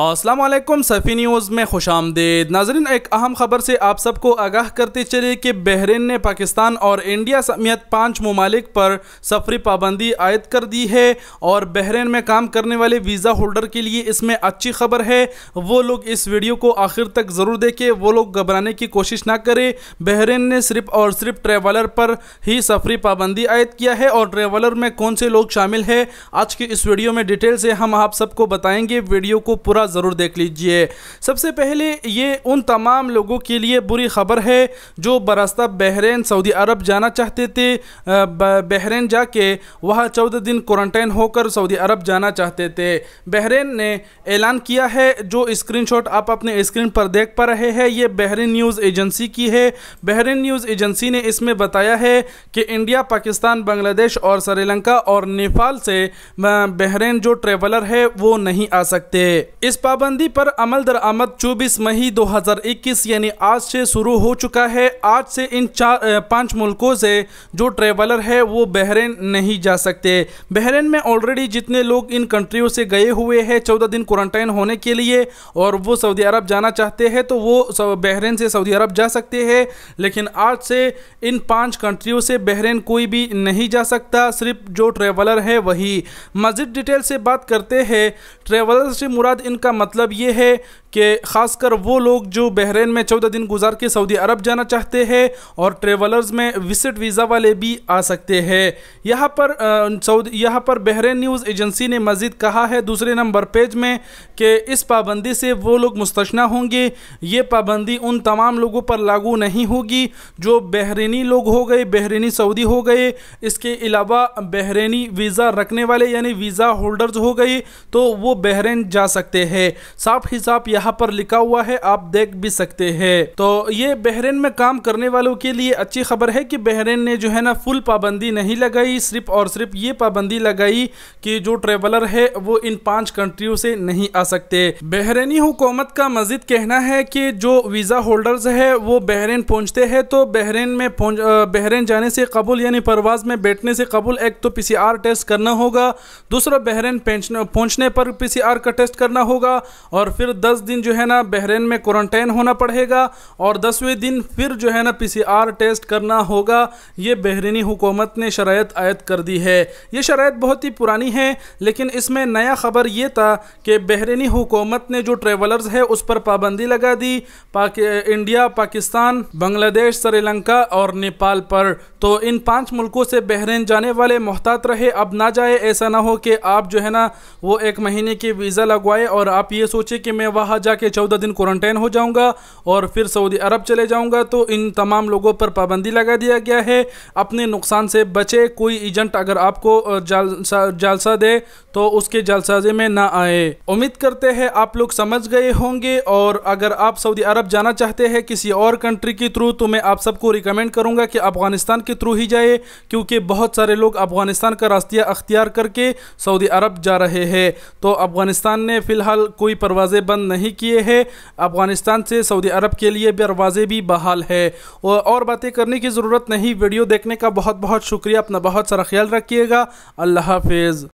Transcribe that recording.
Aslam सफ़ी news में खुश आमदेद नाजरन एक अहम खबर से आप सबको आगाह करते चले कि बहरीन ने पाकिस्तान और इंडिया समेत पाँच ममालिक पर सफरी पाबंदी आयद कर दी है और बहरीन में काम करने वाले वीज़ा होल्डर के लिए इसमें अच्छी खबर है वो लोग इस वीडियो को आखिर तक ज़रूर देखें वो लोग घबराने की कोशिश ना करें बहरीन ने सिर्फ और सिर्फ ट्रेवलर पर ही सफरी पाबंदी आयद किया है और ट्रेवलर में कौन से लोग शामिल है आज की इस वीडियो में डिटेल से हम आप सबको बताएँगे वीडियो को पूरा होगा ज़रूर देख लीजिए सबसे पहले ये उन तमाम लोगों के लिए बुरी खबर है जो बरास्ता बहरीन सऊदी अरब जाना चाहते थे बहरीन जाके वहाँ चौदह दिन क्वारंटाइन होकर सऊदी अरब जाना चाहते थे बहरीन ने ऐलान किया है जो स्क्रीनशॉट आप अपने स्क्रीन पर देख पा रहे हैं ये बहरीन न्यूज़ एजेंसी की है बहरीन न्यूज़ एजेंसी ने इसमें बताया है कि इंडिया पाकिस्तान बांग्लादेश और श्रीलंका और नेपाल से बहरीन जो ट्रेवलर है वो नहीं आ सकते इस इस पाबंदी पर अमल दरामद चौबीस मई 2021 यानी आज से शुरू हो चुका है आज से इन चार पांच मुल्कों से जो ट्रेवलर है वो बहरीन नहीं जा सकते बहरीन में ऑलरेडी जितने लोग इन कंट्रियों से गए हुए हैं चौदह दिन क्वारंटाइन होने के लिए और वो सऊदी अरब जाना चाहते हैं तो वो बहरीन से सऊदी अरब जा सकते हैं लेकिन आज से इन पाँच कंट्रियों से बहरीन कोई भी नहीं जा सकता सिर्फ जो ट्रेवलर है वही मजदूर डिटेल से बात करते हैं ट्रेवलर से मुराद इन का मतलब ये है कि ख़ासकर वो लोग जो बहरीन में चौदह दिन गुजार के सऊदी अरब जाना चाहते हैं और ट्रेवलर्स में विसिट वीज़ा वाले भी आ सकते हैं यहाँ पर सऊदी यहाँ पर बहरीन न्यूज़ एजेंसी ने मज़ीद कहा है दूसरे नंबर पेज में कि इस पाबंदी से वो लोग मुस्तना होंगे ये पाबंदी उन तमाम लोगों पर लागू नहीं होगी जो बहरीनी लोग हो गए बहरीनी सऊदी हो गए इसके अलावा बहरीनी वीज़ा रखने वाले यानी वीज़ा होल्डर्स हो गए तो वो बहरीन जा सकते हैं साफ हिसाब यहाँ पर लिखा हुआ है आप देख भी सकते हैं तो ये बहरीन में काम करने वालों के लिए अच्छी खबर है कि बहरीन ने जो है ना फुल पाबंदी नहीं लगाई सिर्फ और सिर्फ ये पाबंदी लगाई कि जो ट्रेवलर है वो इन पांच कंट्रियों से नहीं आ सकते बहरीनी हुकूमत का मजीद कहना है कि जो वीज़ा होल्डर्स है वो बहरीन पहुंचते हैं तो बहरीन में बहरीन जाने से कबुल यानी परवाज में बैठने से कबुल एक तो पी टेस्ट करना होगा दूसरा बहरीन पहुंचने पर पी का टेस्ट करना होगा होगा और फिर दस दिन जो है ना बहरीन में क्वारंटाइन होना पड़ेगा और दसवें दिन फिर जो है ना पीसीआर टेस्ट करना होगा ये बहरीनी हुकूमत ने शरात आयद कर दी है ये शरात बहुत ही पुरानी है लेकिन इसमें नया खबर ये था कि बहरीनी हुकूमत ने जो ट्रेवलर्स है उस पर पाबंदी लगा दी पाकि इंडिया पाकिस्तान बांग्लादेश श्रीलंका और नेपाल पर तो इन पांच मुल्कों से बहरीन जाने वाले मोहतात रहे अब ना जाए ऐसा ना हो कि आप जो है ना वो एक महीने की वीज़ा लगवाए और और आप ये सोचे कि मैं वहाँ जाके चौदह दिन क्वारंटाइन हो जाऊँगा और फिर सऊदी अरब चले जाऊँगा तो इन तमाम लोगों पर पाबंदी लगा दिया गया है अपने नुकसान से बचे कोई एजेंट अगर आपको जालसा जालसा दे तो उसके जालसाजी में ना आए उम्मीद करते हैं आप लोग समझ गए होंगे और अगर आप सऊदी अरब जाना चाहते हैं किसी और कंट्री के थ्रू तो मैं आप सबको रिकमेंड करूँगा कि अफ़गानिस्तान के थ्रू ही जाए क्योंकि बहुत सारे लोग अफ़गानिस्तान का रास्ता अख्तियार करके सऊदी अरब जा रहे हैं तो अफ़गानिस्तान ने फ़िलहाल फिलहाल कोई परवाज़ें बंद नहीं किए हैं अफगानिस्तान से सऊदी अरब के लिए परवाज़ें भी बहाल है और बातें करने की ज़रूरत नहीं वीडियो देखने का बहुत बहुत शुक्रिया अपना बहुत सारा ख्याल रखिएगा अल्लाह हाफिज़